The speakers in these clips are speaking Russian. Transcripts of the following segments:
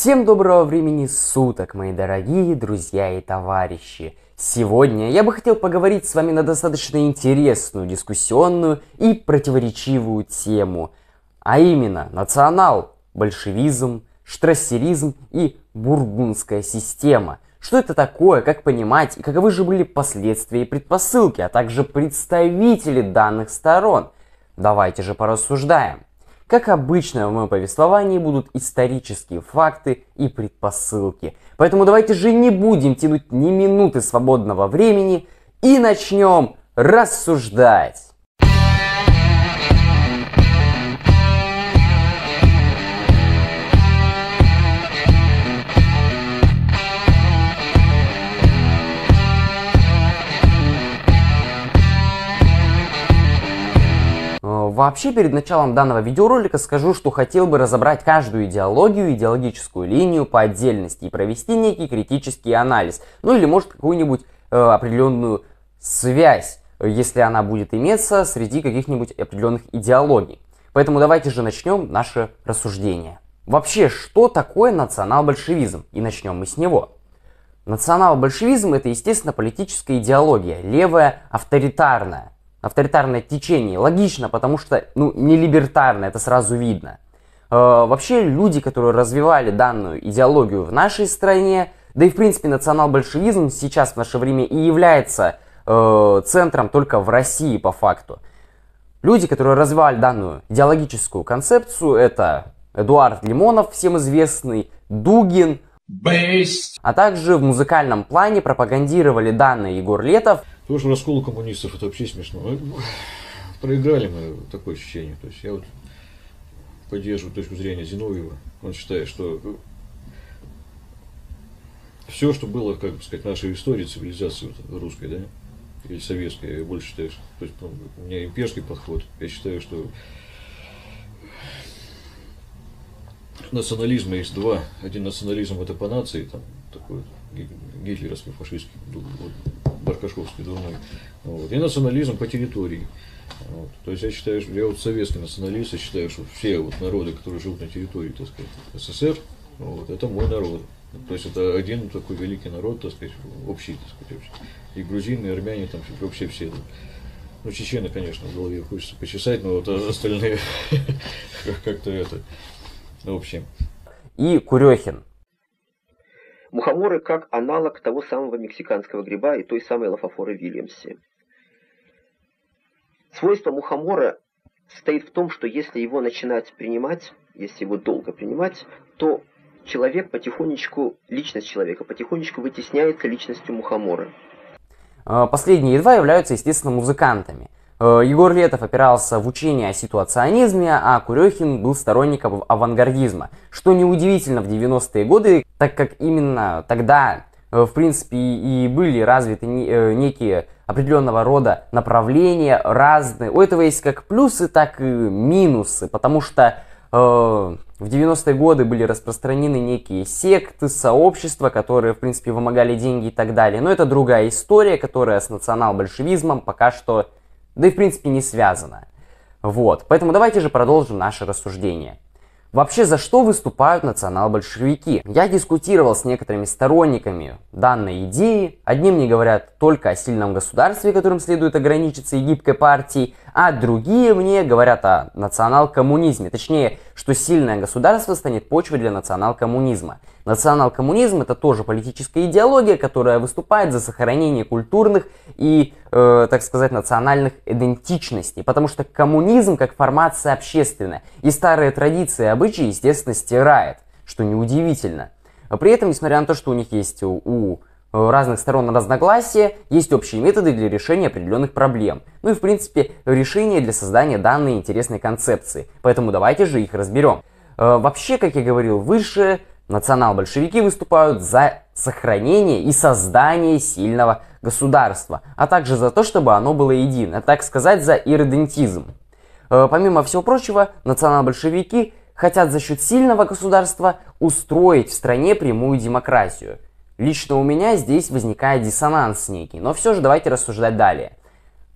Всем доброго времени суток, мои дорогие друзья и товарищи! Сегодня я бы хотел поговорить с вами на достаточно интересную, дискуссионную и противоречивую тему, а именно национал, большевизм, штрассеризм и бургундская система. Что это такое, как понимать и каковы же были последствия и предпосылки, а также представители данных сторон. Давайте же порассуждаем. Как обычно, в моем повествовании будут исторические факты и предпосылки. Поэтому давайте же не будем тянуть ни минуты свободного времени и начнем рассуждать. Вообще, перед началом данного видеоролика скажу, что хотел бы разобрать каждую идеологию, идеологическую линию по отдельности и провести некий критический анализ, ну или может какую-нибудь э, определенную связь, если она будет иметься среди каких-нибудь определенных идеологий. Поэтому давайте же начнем наше рассуждение. Вообще, что такое национал-большевизм? И начнем мы с него. Национал-большевизм – это, естественно, политическая идеология, левая, авторитарная, авторитарное течение. Логично, потому что ну, не либертарное, это сразу видно. Э, вообще люди, которые развивали данную идеологию в нашей стране, да и в принципе национал-большевизм сейчас в наше время и является э, центром только в России по факту. Люди, которые развивали данную идеологическую концепцию, это Эдуард Лимонов, всем известный, Дугин, Based. а также в музыкальном плане пропагандировали данные Егор Летов, Потому что раскол коммунистов это вообще смешно. Проиграли мы такое ощущение. То есть я вот поддерживаю точку зрения Зиновьева. Он считает, что ну, все, что было, как бы сказать, нашей истории цивилизации вот, русской, да, или советской, я больше считаю, что, то есть, ну, у меня имперский подход. Я считаю, что национализма есть два. Один национализм это по нации, там такой гитлеровский, фашистский, Баркашковский, дурной, вот, и национализм по территории. Вот. То есть я считаю, что я вот советский националист, я считаю, что все вот народы, которые живут на территории, так сказать, СССР, вот, это мой народ. То есть это один такой великий народ, так сказать, общий, так сказать, общий. И грузины, и армяне, там вообще все. Ну, чечены, конечно, в голове хочется почесать, но вот остальные как-то это, в общем. И Курехин. Мухоморы как аналог того самого мексиканского гриба и той самой лафофоры Вильямси. Свойство мухомора состоит в том, что если его начинать принимать, если его долго принимать, то человек потихонечку, личность человека потихонечку вытесняется личностью мухомора. А, последние два являются, естественно, музыкантами. Э, Егор Летов опирался в учение о ситуационизме, а Курехин был сторонником авангардизма, что неудивительно в 90-е годы, так как именно тогда, э, в принципе, и были развиты э, некие определенного рода направления разные. У этого есть как плюсы, так и минусы, потому что в 90-е годы были распространены некие секты, сообщества, которые, в принципе, вымогали деньги и так далее. Но это другая история, которая с национал-большевизмом пока что да и в принципе не связано. Вот, поэтому давайте же продолжим наше рассуждение. Вообще, за что выступают национал-большевики? Я дискутировал с некоторыми сторонниками данной идеи. Одним мне говорят только о сильном государстве, которым следует ограничиться и гибкой партии, а другие мне говорят о национал-коммунизме, точнее, что сильное государство станет почвой для национал-коммунизма. Национал-коммунизм это тоже политическая идеология, которая выступает за сохранение культурных и, э, так сказать, национальных идентичностей. Потому что коммунизм как формация общественная. И старые традиции и обычаи, естественно, стирает, что неудивительно. При этом, несмотря на то, что у них есть у разных сторон разногласия, есть общие методы для решения определенных проблем. Ну и, в принципе, решения для создания данной интересной концепции. Поэтому давайте же их разберем. Э, вообще, как я говорил выше, национал-большевики выступают за сохранение и создание сильного государства, а также за то, чтобы оно было едино, а так сказать, за иродентизм. Э, помимо всего прочего, национал-большевики хотят за счет сильного государства устроить в стране прямую демократию – Лично у меня здесь возникает диссонанс некий, но все же давайте рассуждать далее.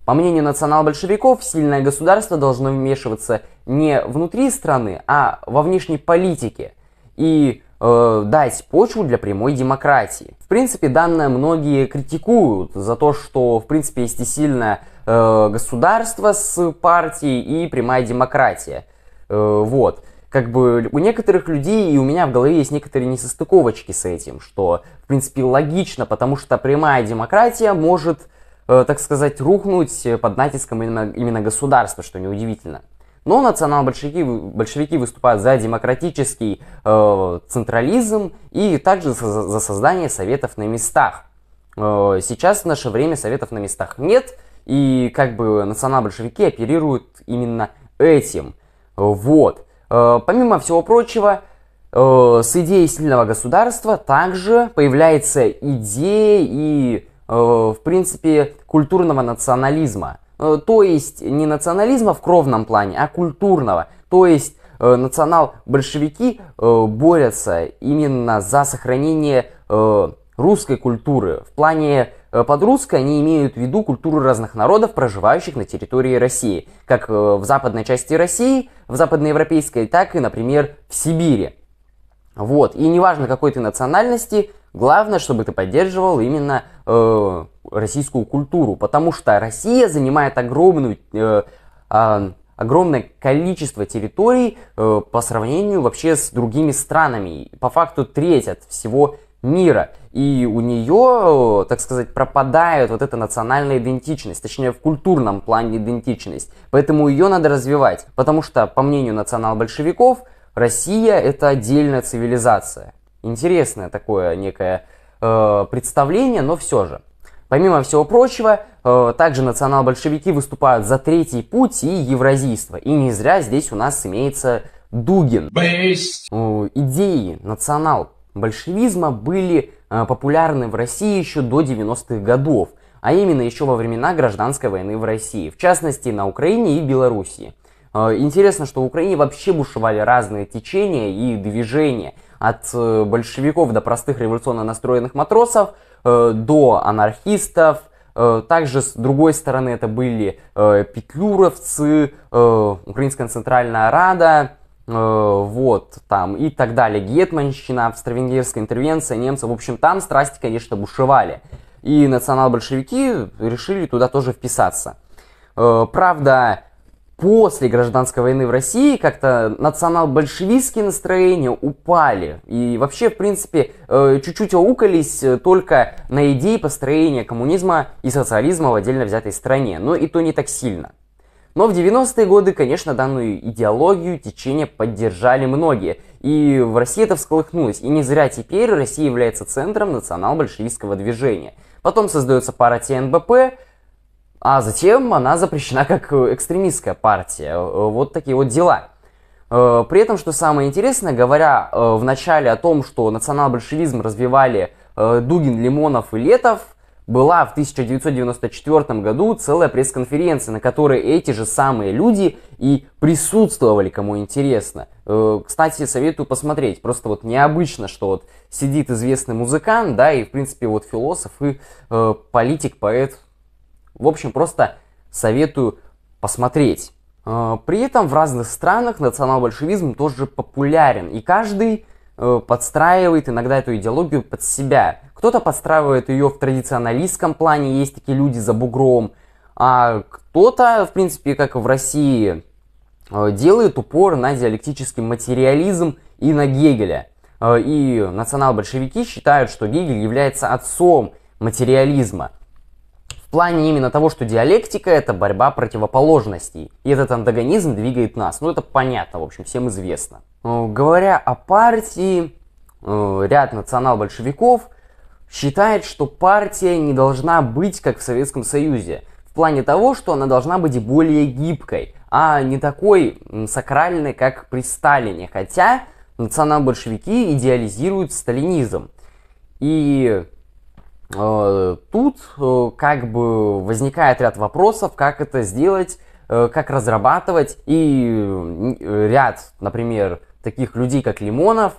По мнению национал-большевиков, сильное государство должно вмешиваться не внутри страны, а во внешней политике и э, дать почву для прямой демократии. В принципе, данное многие критикуют за то, что в принципе есть и сильное э, государство с партией и прямая демократия. Э, вот как бы у некоторых людей и у меня в голове есть некоторые несостыковочки с этим, что, в принципе, логично, потому что прямая демократия может, э, так сказать, рухнуть э, под натиском именно, именно государства, что неудивительно. Но национал-большевики большевики выступают за демократический э, централизм и также за, за создание советов на местах. Э, сейчас в наше время советов на местах нет, и как бы национал-большевики оперируют именно этим. Вот. Э, помимо всего прочего, э, с идеей сильного государства также появляется идея и, э, в принципе, культурного национализма. То есть не национализма в кровном плане, а культурного. То есть национал-большевики борются именно за сохранение русской культуры. В плане э, под русской они имеют в виду культуру разных народов, проживающих на территории России, как э, в западной части России, в западноевропейской, так и, например, в Сибири. Вот, и неважно какой ты национальности, главное, чтобы ты поддерживал именно э, российскую культуру, потому что Россия занимает огромную, э, э, огромное количество территорий э, по сравнению вообще с другими странами. По факту треть от всего мира. И у нее, так сказать, пропадает вот эта национальная идентичность, точнее в культурном плане идентичность. Поэтому ее надо развивать, потому что, по мнению национал-большевиков, Россия это отдельная цивилизация. Интересное такое некое э, представление, но все же. Помимо всего прочего, э, также национал-большевики выступают за третий путь и евразийство. И не зря здесь у нас имеется Дугин. Э, идеи национал большевизма были а, популярны в России еще до 90-х годов, а именно еще во времена гражданской войны в России, в частности на Украине и Белоруссии. А, интересно, что в Украине вообще бушевали разные течения и движения, от э, большевиков до простых революционно настроенных матросов, э, до анархистов, э, также с другой стороны это были петлюровцы, Украинская Центральная Рада, Э, вот, там, и так далее. Гетманщина, австро-венгерская интервенция, немцы, в общем, там страсти, конечно, бушевали. И национал-большевики решили туда тоже вписаться. Э, правда, после гражданской войны в России как-то национал-большевистские настроения упали. И вообще, в принципе, э, чуть-чуть аукались только на идеи построения коммунизма и социализма в отдельно взятой стране. Но и то не так сильно. Но в 90-е годы, конечно, данную идеологию течение поддержали многие. И в России это всколыхнулось. И не зря теперь Россия является центром национал-большевистского движения. Потом создается партия НБП, а затем она запрещена как экстремистская партия. Вот такие вот дела. Э, при этом, что самое интересное, говоря э, в начале о том, что национал-большевизм развивали э, Дугин, Лимонов и Летов, была в 1994 году целая пресс-конференция, на которой эти же самые люди и присутствовали, кому интересно. Э, кстати, советую посмотреть. Просто вот необычно, что вот сидит известный музыкант, да, и в принципе вот философ и э, политик, поэт. В общем, просто советую посмотреть. Э, при этом в разных странах национал-большевизм тоже популярен, и каждый Э, подстраивает иногда эту идеологию под себя. Кто-то подстраивает ее в традиционалистском плане, есть такие люди за бугром, а кто-то, в принципе, как в России, э, делает упор на диалектический материализм и на Гегеля. Э, и национал-большевики считают, что Гегель является отцом материализма. В плане именно того, что диалектика – это борьба противоположностей. И этот антагонизм двигает нас. Ну, это понятно, в общем, всем известно. Э, говоря о партии, э, ряд национал-большевиков считает, что партия не должна быть, как в Советском Союзе, в плане того, что она должна быть более гибкой, а не такой сакральной, как при Сталине, хотя национал-большевики идеализируют сталинизм. И э, тут э, как бы возникает ряд вопросов, как это сделать, э, как разрабатывать, и э, ряд, например, таких людей, как Лимонов,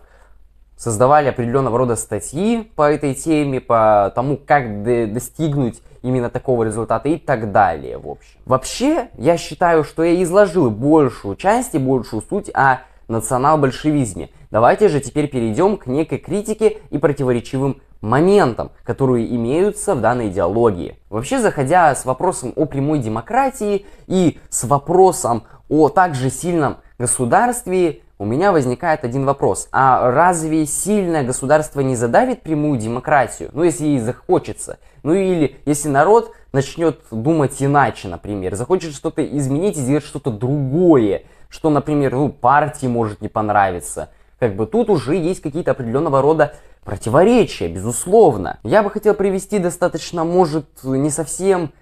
создавали определенного рода статьи по этой теме, по тому, как достигнуть именно такого результата и так далее, в общем. Вообще, я считаю, что я изложил большую часть и большую суть о национал-большевизме. Давайте же теперь перейдем к некой критике и противоречивым моментам, которые имеются в данной идеологии. Вообще, заходя с вопросом о прямой демократии и с вопросом о также сильном государстве, у меня возникает один вопрос. А разве сильное государство не задавит прямую демократию? Ну, если ей захочется. Ну, или если народ начнет думать иначе, например, захочет что-то изменить и сделать что-то другое, что, например, ну, партии может не понравиться. Как бы тут уже есть какие-то определенного рода противоречия, безусловно. Я бы хотел привести достаточно, может, не совсем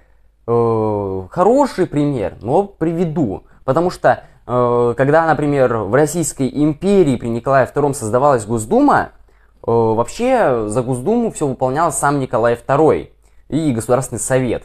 э, хороший пример, но приведу. Потому что Э, когда, например, в Российской империи при Николае II создавалась Госдума, э, вообще за Госдуму все выполнял сам Николай II и Государственный Совет.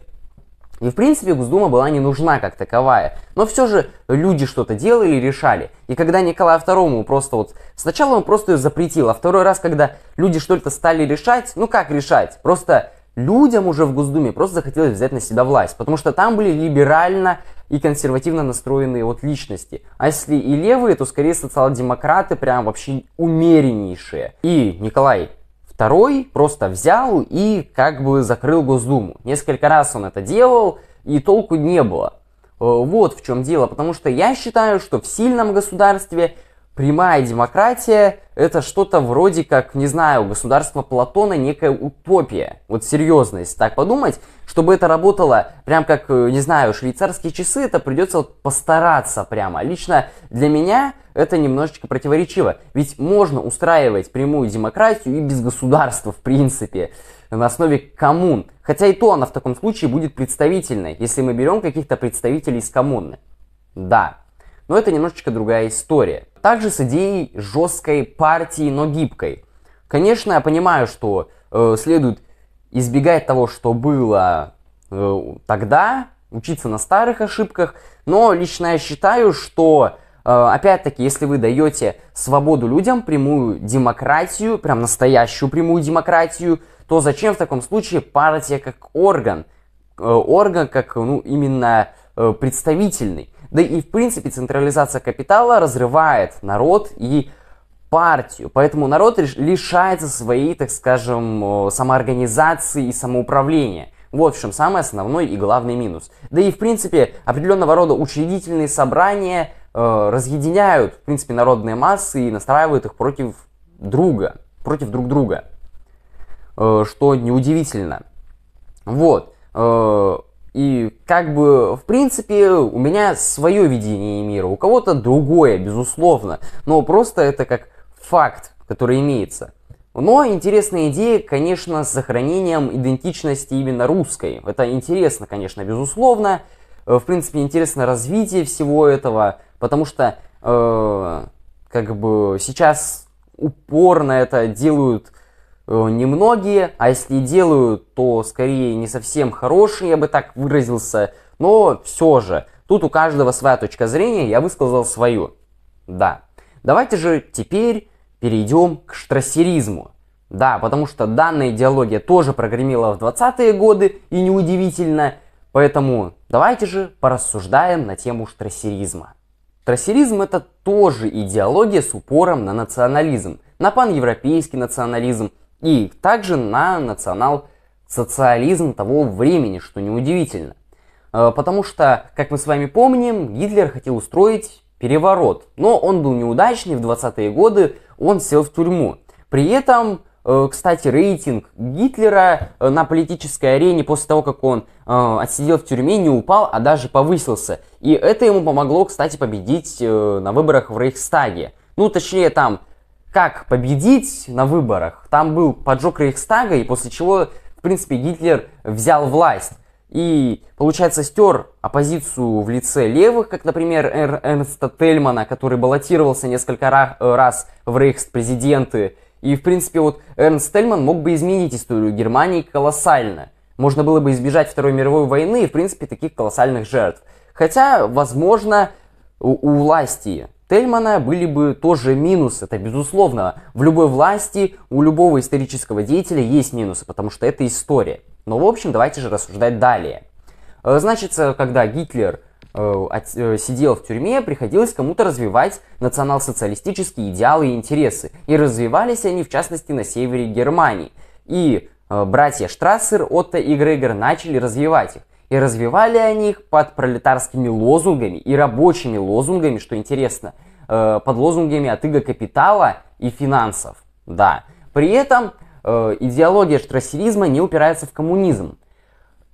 И, в принципе, Госдума была не нужна как таковая. Но все же люди что-то делали и решали. И когда Николаю II просто вот... Сначала он просто ее запретил, а второй раз, когда люди что-то стали решать, ну как решать? Просто людям уже в Госдуме просто захотелось взять на себя власть. Потому что там были либерально и консервативно настроенные от личности. А если и левые, то скорее социал-демократы прям вообще умереннейшие. И Николай II просто взял и как бы закрыл Госдуму. Несколько раз он это делал, и толку не было. Э, вот в чем дело, потому что я считаю, что в сильном государстве прямая демократия – это что-то вроде как, не знаю, государство Платона, некая утопия. Вот серьезность, так подумать, чтобы это работало прям как, э, не знаю, швейцарские часы, это придется вот постараться прямо. Лично для меня это немножечко противоречиво. Ведь можно устраивать прямую демократию и без государства, в принципе, на основе коммун. Хотя и то она в таком случае будет представительной, если мы берем каких-то представителей из коммуны. Да, но это немножечко другая история. Также с идеей жесткой партии, но гибкой. Конечно, я понимаю, что э, следует избегать того, что было э, тогда, учиться на старых ошибках. Но лично я считаю, что э, опять-таки, если вы даете свободу людям, прямую демократию, прям настоящую прямую демократию, то зачем в таком случае партия как орган? Э, орган как, ну, именно э, представительный. Да и, в принципе, централизация капитала разрывает народ и партию. Поэтому народ лишается своей, так скажем, э, самоорганизации и самоуправления. Вот в чем самый основной и главный минус. Да и, в принципе, определенного рода учредительные собрания э, разъединяют, в принципе, народные массы и настраивают их против друга, против друг друга, э, что неудивительно. Вот. Э, и как бы, в принципе, у меня свое видение мира, у кого-то другое, безусловно. Но просто это как факт, который имеется. Но интересная идея, конечно, с сохранением идентичности именно русской. Это интересно, конечно, безусловно. Э, в принципе, интересно развитие всего этого, потому что э, как бы сейчас упорно это делают э, немногие, а если делают, то скорее не совсем хорошие, я бы так выразился. Но все же, тут у каждого своя точка зрения, я высказал свою. Да. Давайте же теперь перейдем к штрассеризму. Да, потому что данная идеология тоже прогремела в 20-е годы, и неудивительно. Поэтому давайте же порассуждаем на тему штрассеризма. Штрассеризм – это тоже идеология с упором на национализм, на паневропейский национализм и также на национал-социализм того времени, что неудивительно. Э, потому что, как мы с вами помним, Гитлер хотел устроить переворот. Но он был неудачный, в 20-е годы он сел в тюрьму. При этом, э, кстати, рейтинг Гитлера э, на политической арене после того, как он э, отсидел в тюрьме, не упал, а даже повысился. И это ему помогло, кстати, победить на выборах в Рейхстаге. Ну, точнее, там, как победить на выборах. Там был поджог Рейхстага, и после чего, в принципе, Гитлер взял власть и, получается, стер оппозицию в лице левых, как, например, Эрнста Тельмана, который баллотировался несколько э, раз в рейхс-президенты. И, в принципе, вот Эрнст Тельман мог бы изменить историю Германии колоссально. Можно было бы избежать Второй мировой войны и, в принципе, таких колоссальных жертв. Хотя, возможно, у, у власти Тельмана были бы тоже минусы. Это безусловно. В любой власти у любого исторического деятеля есть минусы, потому что это история. Но, в общем, давайте же рассуждать далее. Э, Значит, когда Гитлер э, э, сидел в тюрьме, приходилось кому-то развивать национал-социалистические идеалы и интересы. И развивались они, в частности, на севере Германии. И братья Штрассер, Отто и Грегор начали развивать их. И развивали они их под пролетарскими лозунгами и рабочими лозунгами, что интересно, под лозунгами от иго капитала и финансов. Да. При этом Э, идеология штрассеризма не упирается в коммунизм.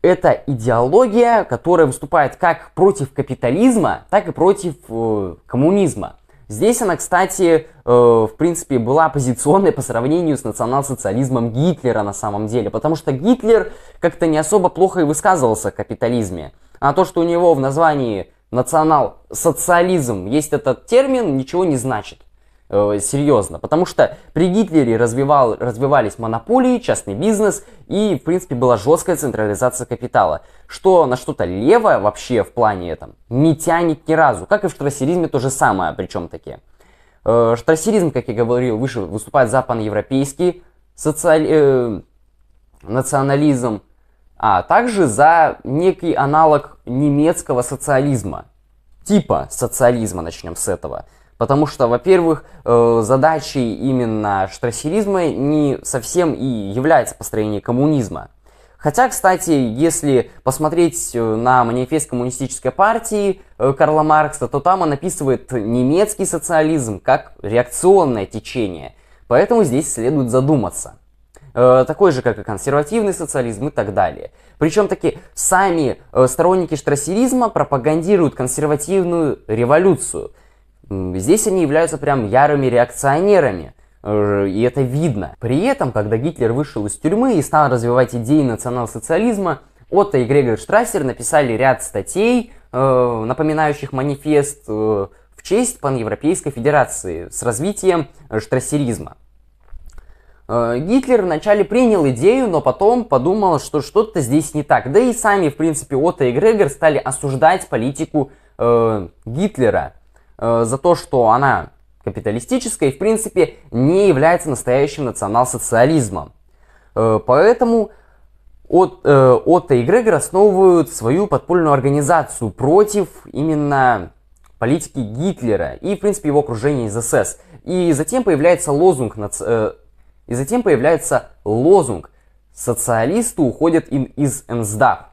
Это идеология, которая выступает как против капитализма, так и против э, коммунизма. Здесь она, кстати, э, в принципе, была оппозиционной по сравнению с национал-социализмом Гитлера на самом деле, потому что Гитлер как-то не особо плохо и высказывался о капитализме. А то, что у него в названии национал-социализм есть этот термин, ничего не значит. Э, серьезно. Потому что при Гитлере развивал, развивались монополии, частный бизнес и, в принципе, была жесткая централизация капитала. Что на что-то левое вообще в плане этом не тянет ни разу. Как и в штрассеризме то же самое, причем таки. Э, штрассеризм, как я говорил, выше выступает за паневропейский социаль... э, национализм, а также за некий аналог немецкого социализма. Типа социализма, начнем с этого. Потому что, во-первых, э, задачей именно штрассеризма не совсем и является построение коммунизма. Хотя, кстати, если посмотреть э, на манифест коммунистической партии э, Карла Маркса, то там он описывает немецкий социализм как реакционное течение. Поэтому здесь следует задуматься. Такой же, как и консервативный социализм и так далее. Причем таки сами сторонники штрассеризма пропагандируют консервативную революцию – Здесь они являются прям ярыми реакционерами, э, и это видно. При этом, когда Гитлер вышел из тюрьмы и стал развивать идеи национал-социализма, Отто и Грегор Штрассер написали ряд статей, э, напоминающих манифест э, в честь Паневропейской Федерации с развитием штрассеризма. Гитлер вначале принял идею, но потом подумал, что что-то здесь не так. Да и сами, в принципе, Отто и Грегор стали осуждать политику э, Гитлера – Э, за то, что она капиталистическая и, в принципе, не является настоящим национал-социализмом. Э, поэтому от, э, Отто и Грегор основывают свою подпольную организацию против именно политики Гитлера и, в принципе, его окружения из СС. И затем появляется лозунг, э, и затем появляется лозунг «Социалисты уходят им из МСДАП».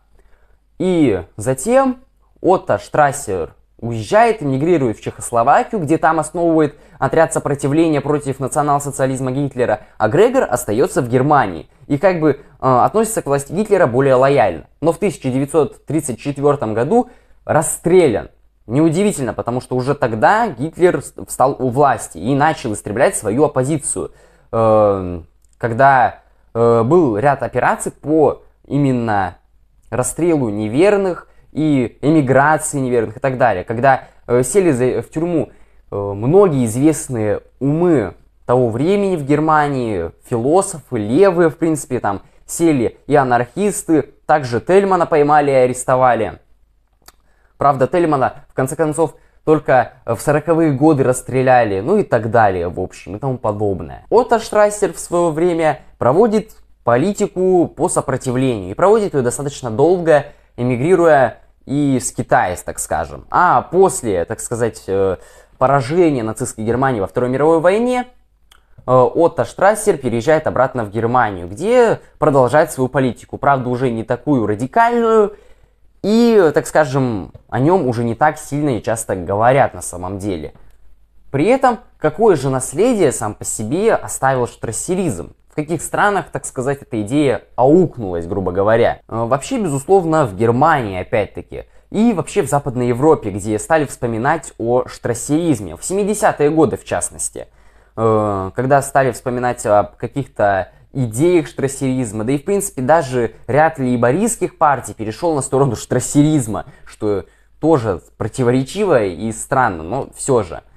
И затем Отто Штрассер уезжает, мигрирует в Чехословакию, где там основывает отряд сопротивления против национал-социализма Гитлера, а Грегор остается в Германии и как бы э, относится к власти Гитлера более лояльно. Но в 1934 году расстрелян. Неудивительно, потому что уже тогда Гитлер встал у власти и начал истреблять свою оппозицию, э, когда э, был ряд операций по именно расстрелу неверных, и эмиграции неверных и так далее. Когда э, сели за, в тюрьму э, многие известные умы того времени в Германии, философы, левые, в принципе, там сели и анархисты, также Тельмана поймали и арестовали. Правда, Тельмана, в конце концов, только в сороковые годы расстреляли, ну и так далее, в общем, и тому подобное. Отто Штрайсер в свое время проводит политику по сопротивлению и проводит ее достаточно долго, эмигрируя и с скитаясь, так скажем. А после, так сказать, э, поражения нацистской Германии во Второй мировой войне, э, Отто Штрассер переезжает обратно в Германию, где продолжает свою политику. Правда, уже не такую радикальную, и, так скажем, о нем уже не так сильно и часто говорят на самом деле. При этом, какое же наследие сам по себе оставил штрассеризм? В каких странах, так сказать, эта идея аукнулась, грубо говоря? Э, вообще, безусловно, в Германии, опять-таки. И вообще в Западной Европе, где стали вспоминать о штрассеризме. В 70-е годы, в частности. Э, когда стали вспоминать о каких-то идеях штрассеризма, да и, в принципе, даже ряд лейбористских партий перешел на сторону штрассеризма, что тоже противоречиво и странно, но все же –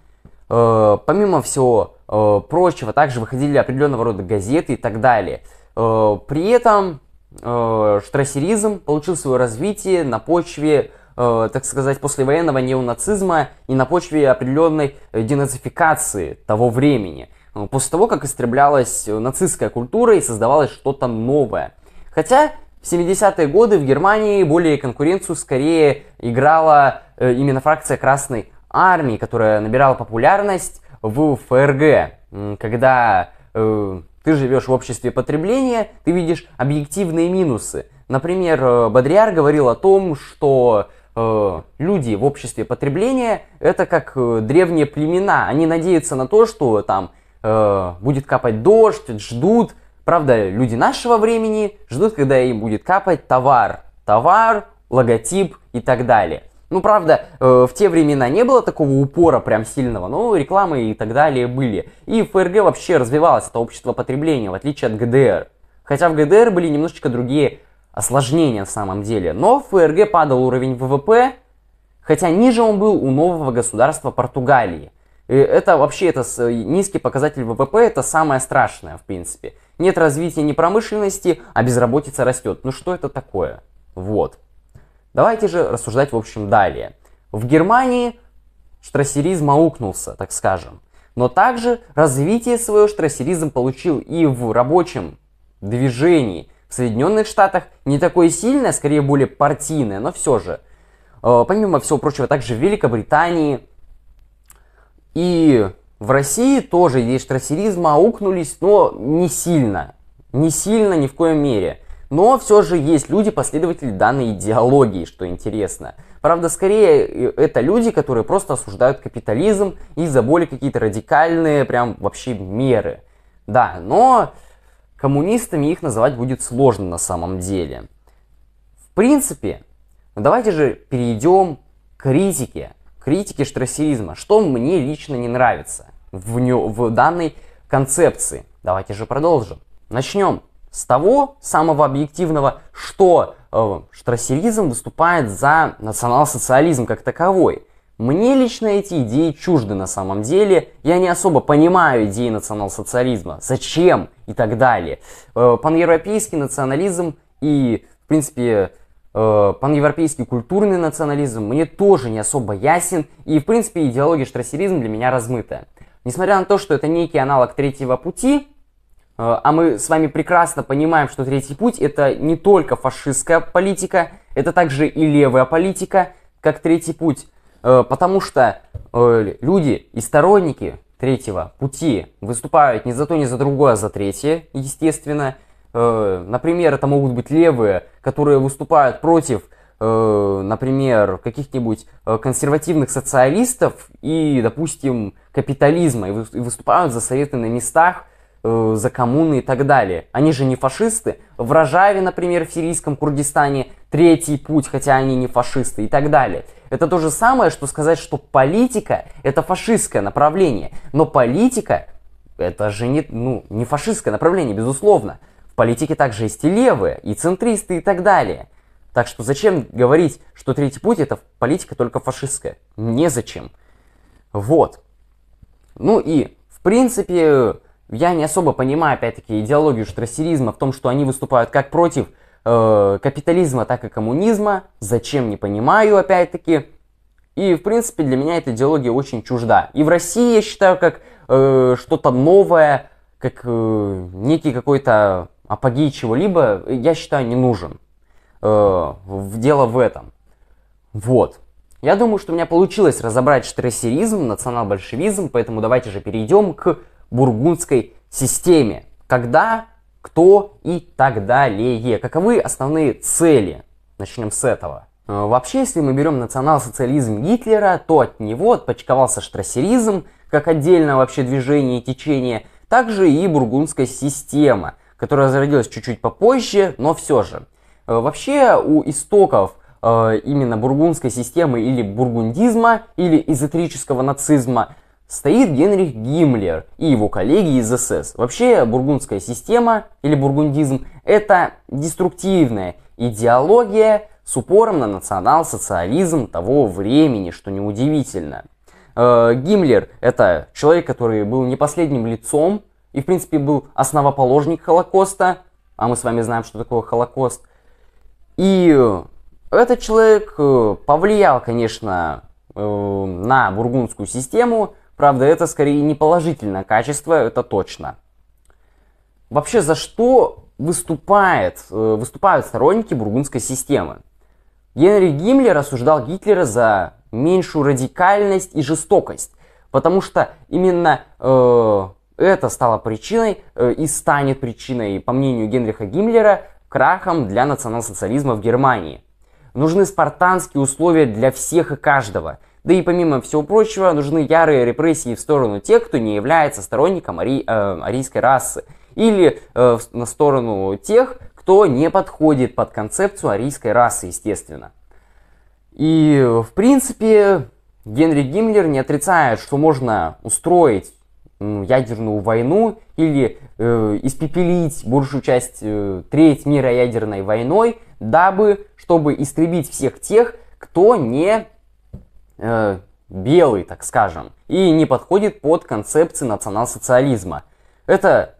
Э, помимо всего э, прочего, также выходили определенного рода газеты и так далее. Э, при этом штрассеризм получил свое развитие на почве, так сказать, послевоенного неонацизма и на почве определенной денацификации того времени. После того, как истреблялась нацистская культура и создавалось что-то новое. Хотя в 70-е годы в Германии более конкуренцию скорее играла именно фракция Красной армии, которая набирала популярность в ФРГ, когда э, ты живешь в обществе потребления, ты видишь объективные минусы. Например, э, Бодриар говорил о том, что э, люди в обществе потребления это как э, древние племена. Они надеются на то, что там э, будет капать дождь, ждут. Правда, люди нашего времени ждут, когда им будет капать товар. Товар, логотип и так далее. Ну, правда, э, в те времена не было такого упора прям сильного, но рекламы и так далее были. И в ФРГ вообще развивалось это общество потребления, в отличие от ГДР. Хотя в ГДР были немножечко другие осложнения на самом деле. Но в ФРГ падал уровень ВВП, хотя ниже он был у нового государства Португалии. И это вообще это э, низкий показатель ВВП, это самое страшное, в принципе. Нет развития ни промышленности, а безработица растет. Ну что это такое? Вот. Давайте же рассуждать в общем далее. В Германии штрассеризм аукнулся, так скажем. Но также развитие свое штрассеризм получил и в рабочем движении в Соединенных Штатах. Не такое сильное, а скорее более партийное, но все же. Э, помимо всего прочего, также в Великобритании и в России тоже есть штрассеризм, аукнулись, но не сильно. Не сильно, ни в коем мере. Но все же есть люди, последователи данной идеологии, что интересно. Правда, скорее э, это люди, которые просто осуждают капитализм и за более какие-то радикальные прям вообще меры. Да, но коммунистами их называть будет сложно на самом деле. В принципе, ну давайте же перейдем к критике, критике штрассеризма, что мне лично не нравится в, не, в данной концепции. Давайте же продолжим. Начнем с того самого объективного, что э, штрассеризм выступает за национал-социализм как таковой. Мне лично эти идеи чужды на самом деле. Я не особо понимаю идеи национал-социализма. Зачем? И так далее. Э, паневропейский национализм и, в принципе, э, паневропейский культурный национализм мне тоже не особо ясен. И, в принципе, идеология штрассеризма для меня размытая. Несмотря на то, что это некий аналог третьего пути, Э, а мы с вами прекрасно понимаем, что Третий путь это не только фашистская политика, это также и левая политика, как Третий путь. Э, потому что э, люди и сторонники Третьего пути выступают не за то, не за другое, а за третье, естественно. Например, это могут быть левые, которые выступают против например, каких-нибудь консервативных социалистов и, допустим, капитализма, и выступают за советы на местах – э, за коммуны и так далее. Они же не фашисты. В Рожаве, например, в сирийском Курдистане третий путь, хотя они не фашисты и так далее. Это то же самое, что сказать, что политика – это фашистское направление. Но политика – это же не, ну, не фашистское направление, безусловно. В политике также есть и левые, и центристы, и так далее. Так что зачем говорить, что третий путь – это политика только фашистская? Незачем. Вот. Ну и, в принципе, я не особо понимаю, опять-таки, идеологию штрассеризма в том, что они выступают как против э, капитализма, так и коммунизма. Зачем, не понимаю, опять-таки. И, в принципе, для меня эта идеология очень чужда. И в России, я считаю, как э, что-то новое, как э, некий какой-то апогей чего-либо, я считаю, не нужен. Э, дело в этом. Вот. Я думаю, что у меня получилось разобрать штрассеризм, национал-большевизм, поэтому давайте же перейдем к бургундской системе. Когда, кто и так далее. Каковы основные цели? Начнем с этого. Э, вообще, если мы берем национал-социализм Гитлера, то от него отпочковался штрассеризм, как отдельное вообще движение и течение, также и бургундская система, которая зародилась чуть-чуть попозже, но все же. Э, вообще, у истоков э, именно бургундской системы или бургундизма, или эзотерического нацизма, стоит Генрих Гиммлер и его коллеги из СС. Вообще, бургундская система или бургундизм – это деструктивная идеология с упором на национал-социализм того времени, что неудивительно. Э, Гиммлер – это человек, который был не последним лицом и, в принципе, был основоположник Холокоста, а мы с вами знаем, что такое Холокост. И этот человек э, повлиял, конечно, э, на бургундскую систему, Правда, это скорее не положительное качество, это точно. Вообще, за что выступает, э, выступают сторонники бургундской системы? Генри Гиммлер осуждал Гитлера за меньшую радикальность и жестокость, потому что именно э, это стало причиной э, и станет причиной, по мнению Генриха Гиммлера, крахом для национал-социализма в Германии. Нужны спартанские условия для всех и каждого – да и помимо всего прочего, нужны ярые репрессии в сторону тех, кто не является сторонником ари, э, арийской расы. Или э, на сторону тех, кто не подходит под концепцию арийской расы, естественно. И, в принципе, Генри Гиммлер не отрицает, что можно устроить ядерную войну или э, испепелить большую часть, э, треть мира ядерной войной, дабы, чтобы истребить всех тех, кто не э, белый, так скажем, и не подходит под концепции национал-социализма. Это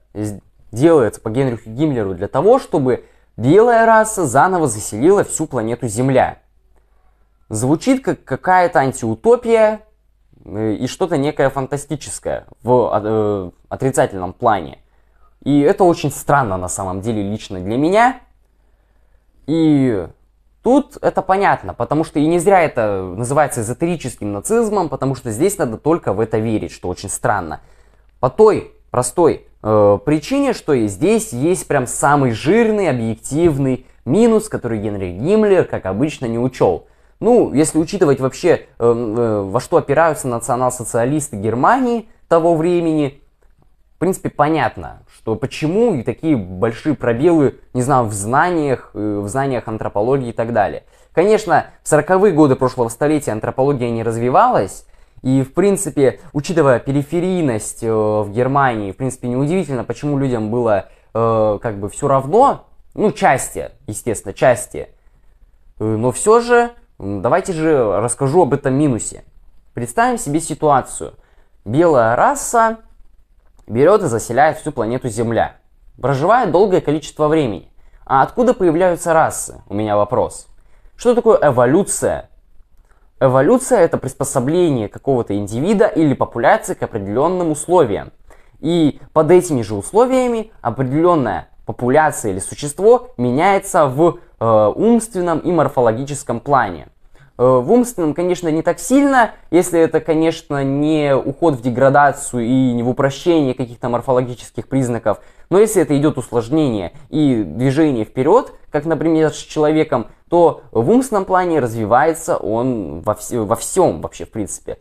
делается по Генриху Гиммлеру для того, чтобы белая раса заново заселила всю планету Земля. Звучит как какая-то антиутопия э, и что-то некое фантастическое в э, отрицательном плане. И это очень странно на самом деле лично для меня. И Тут это понятно, потому что и не зря это называется эзотерическим нацизмом, потому что здесь надо только в это верить, что очень странно. По той простой э, причине, что и здесь есть прям самый жирный объективный минус, который Генри Гиммлер, как обычно, не учел. Ну, если учитывать вообще, э, э, во что опираются национал-социалисты Германии того времени, в принципе, понятно, что почему и такие большие пробелы, не знаю, в знаниях, э, в знаниях антропологии и так далее. Конечно, в 40-е годы прошлого столетия антропология не развивалась, и, в принципе, учитывая периферийность э, в Германии, в принципе, неудивительно, почему людям было э, как бы все равно, ну, части, естественно, части. Но все же, давайте же расскажу об этом минусе. Представим себе ситуацию. Белая раса Березы заселяют всю планету Земля, проживая долгое количество времени. А откуда появляются расы? У меня вопрос. Что такое эволюция? Эволюция – это приспособление какого-то индивида или популяции к определенным условиям. И под этими же условиями определенная популяция или существо меняется в э, умственном и морфологическом плане. Э, в умственном, конечно, не так сильно, если это, конечно, не уход в деградацию и не в упрощение каких-то морфологических признаков, но если это идет усложнение и движение вперед, как, например, с человеком, то в умственном плане развивается он во, вс- во всем вообще, в принципе.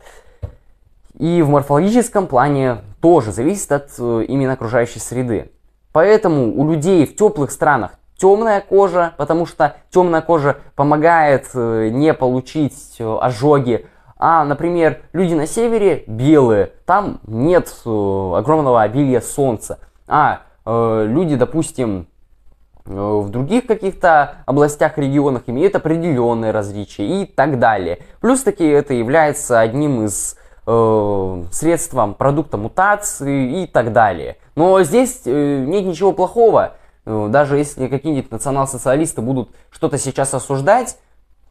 И в морфологическом плане тоже зависит от э, именно окружающей среды. Поэтому у людей в теплых странах темная кожа, потому что темная кожа помогает э, не получить э, ожоги. А, например, люди на севере белые, там нет э, огромного обилия солнца. А люди, допустим, в других каких-то областях, регионах имеют определенные различия и так далее. Плюс таки это является одним из э, средством продукта мутации и так далее. Но здесь э, нет ничего плохого. Э, даже если какие-нибудь национал-социалисты будут что-то сейчас осуждать,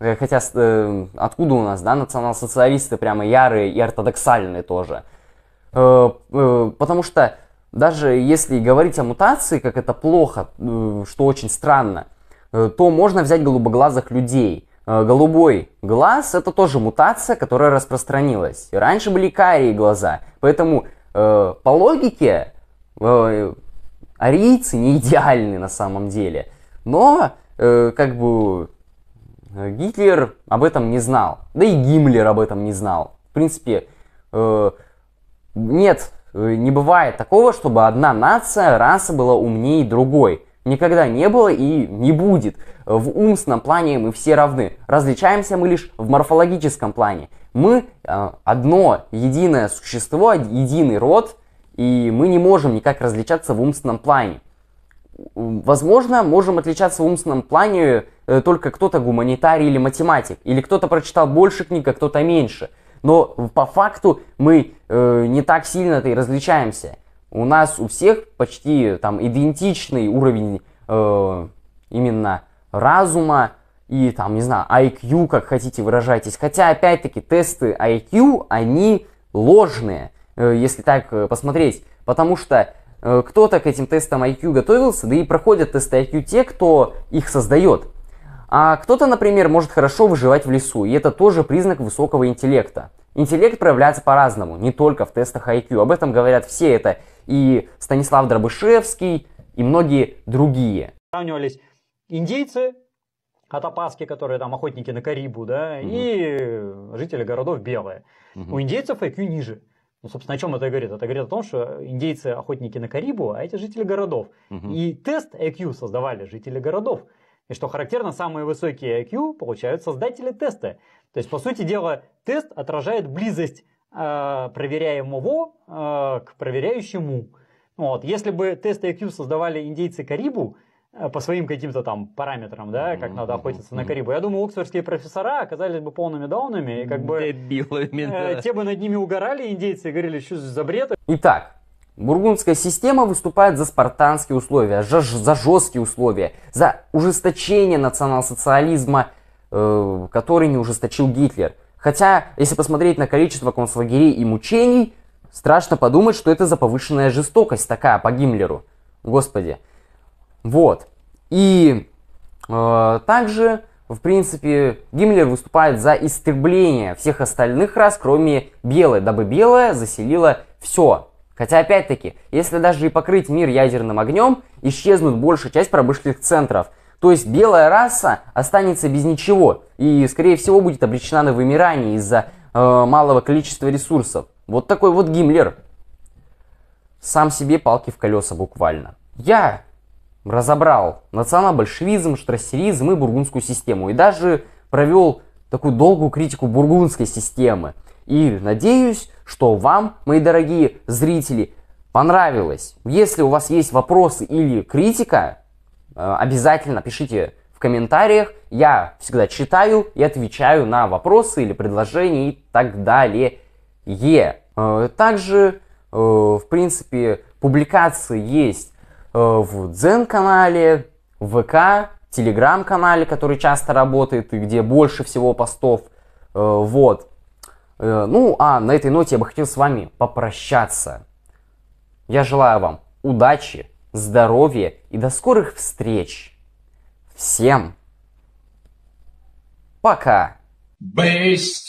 э, хотя э, откуда у нас, да, национал-социалисты прямо ярые и ортодоксальные тоже, э, э, потому что даже если говорить о мутации, как это плохо, э, что очень странно, э, то можно взять голубоглазых людей. Э, голубой глаз – это тоже мутация, которая распространилась. Раньше были карие глаза, поэтому э, по логике э, арийцы не идеальны на самом деле. Но, э, как бы, Гитлер об этом не знал. Да и Гиммлер об этом не знал. В принципе, э, нет, э, не бывает такого, чтобы одна нация, раса была умнее другой. Никогда не было и не будет. В умственном плане мы все равны. Различаемся мы лишь в морфологическом плане. Мы э, одно единое существо, единый род – и мы не можем никак различаться в умственном плане. Возможно, можем отличаться в умственном плане э, только кто-то гуманитарий или математик, или кто-то прочитал больше книг, а кто-то меньше. Но по факту мы э, не так сильно-то и различаемся. У нас у всех почти там идентичный уровень э, именно разума и там, не знаю, IQ, как хотите выражайтесь. Хотя, опять-таки, тесты IQ, они ложные. Э, если так э, посмотреть. Потому что э, кто-то к этим тестам IQ готовился, да и проходят тесты IQ те, кто их создает. А кто-то, например, может хорошо выживать в лесу, и это тоже признак высокого интеллекта. Интеллект проявляется по-разному, не только в тестах IQ. Об этом говорят все это и Станислав Дробышевский, и многие другие. Сравнивались индейцы, атапаски, которые там охотники на Карибу, да, угу. и жители городов белые. Угу. У индейцев IQ ниже. Ну, собственно, о чем это говорит? Это говорит о том, что индейцы охотники на Карибу, а эти жители городов. Угу. И тест IQ создавали жители городов. И что характерно, самые высокие IQ получают создатели теста. То есть, по сути дела, тест отражает близость э, проверяемого э, к проверяющему. Вот. Если бы тест IQ создавали индейцы Карибу, Э, по своим каким-то там параметрам, да, как надо охотиться на карибу. Я думаю, оксфордские профессора оказались бы полными даунами, и как бы Дебилами, э, да. те бы над ними угорали индейцы и говорили, что за бред. Итак, бургундская система выступает за спартанские условия, за, за жесткие условия, за ужесточение национал-социализма, э, который не ужесточил Гитлер. Хотя, если посмотреть на количество концлагерей и мучений, страшно подумать, что это за повышенная жестокость такая по Гиммлеру. Господи. Вот. И э, также, в принципе, Гиммлер выступает за истребление всех остальных рас, кроме белой, дабы белая заселила все. Хотя, опять-таки, если даже и покрыть мир ядерным огнем, исчезнут большая часть промышленных центров. То есть белая раса останется без ничего и, скорее всего, будет обречена на вымирание из-за э, малого количества ресурсов. Вот такой вот Гиммлер. Сам себе палки в колеса буквально. Я разобрал национал-большевизм, штрассеризм и бургундскую систему. И даже провел такую долгую критику бургундской системы. И надеюсь, что вам, мои дорогие зрители, понравилось. Если у вас есть вопросы или критика, э, обязательно пишите в комментариях. Я всегда читаю и отвечаю на вопросы или предложения и так далее. Э, также, э, в принципе, публикации есть Э, в Дзен-канале, в ВК, Телеграм-канале, который часто работает и где больше всего постов. Э, вот. Э, ну, а на этой ноте я бы хотел с вами попрощаться. Я желаю вам удачи, здоровья и до скорых встреч. Всем пока! Based.